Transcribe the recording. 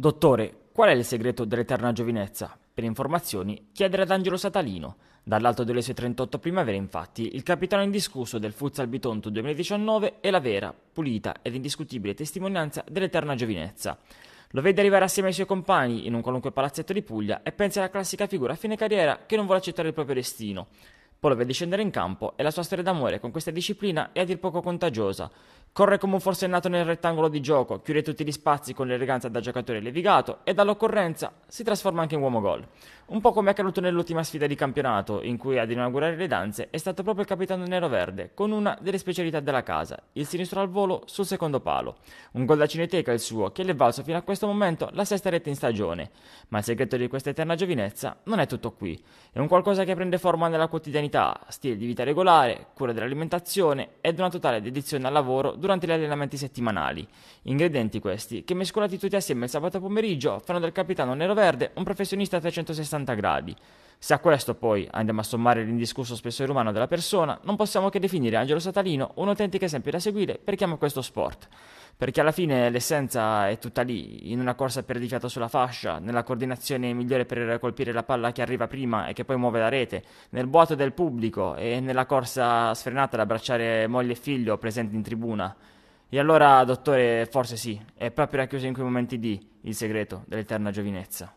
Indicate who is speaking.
Speaker 1: Dottore, qual è il segreto dell'eterna giovinezza? Per informazioni, chiedere ad Angelo Satalino. Dall'alto delle sue 38 primavere, infatti, il capitano indiscusso del Futsal Bitonto 2019 è la vera, pulita ed indiscutibile testimonianza dell'eterna giovinezza. Lo vede arrivare assieme ai suoi compagni in un qualunque palazzetto di Puglia e pensa alla classica figura a fine carriera che non vuole accettare il proprio destino. Poi lo vede scendere in campo e la sua storia d'amore con questa disciplina è a dir poco contagiosa. Corre come un forsennato nel rettangolo di gioco, chiude tutti gli spazi con l'eleganza da giocatore levigato e dall'occorrenza si trasforma anche in uomo gol. Un po' come è accaduto nell'ultima sfida di campionato, in cui ad inaugurare le danze è stato proprio il capitano nero-verde, con una delle specialità della casa, il sinistro al volo sul secondo palo. Un gol da cineteca il suo, che le è valso fino a questo momento la sesta rete in stagione. Ma il segreto di questa eterna giovinezza non è tutto qui. È un qualcosa che prende forma nella quotidianità, stile di vita regolare, cura dell'alimentazione ed una totale dedizione al lavoro durante gli allenamenti settimanali. Ingredienti questi che mescolati tutti assieme il sabato pomeriggio fanno del capitano nero-verde un professionista a 360 gradi. Se a questo poi andiamo a sommare l'indiscusso spessore umano della persona, non possiamo che definire Angelo Satalino un autentico esempio da seguire per chi ama questo sport. Perché alla fine l'essenza è tutta lì, in una corsa per il sulla fascia, nella coordinazione migliore per colpire la palla che arriva prima e che poi muove la rete, nel boato del pubblico e nella corsa sfrenata ad abbracciare moglie e figlio presenti in tribuna. E allora, dottore, forse sì, è proprio racchiuso in quei momenti lì il segreto dell'eterna giovinezza.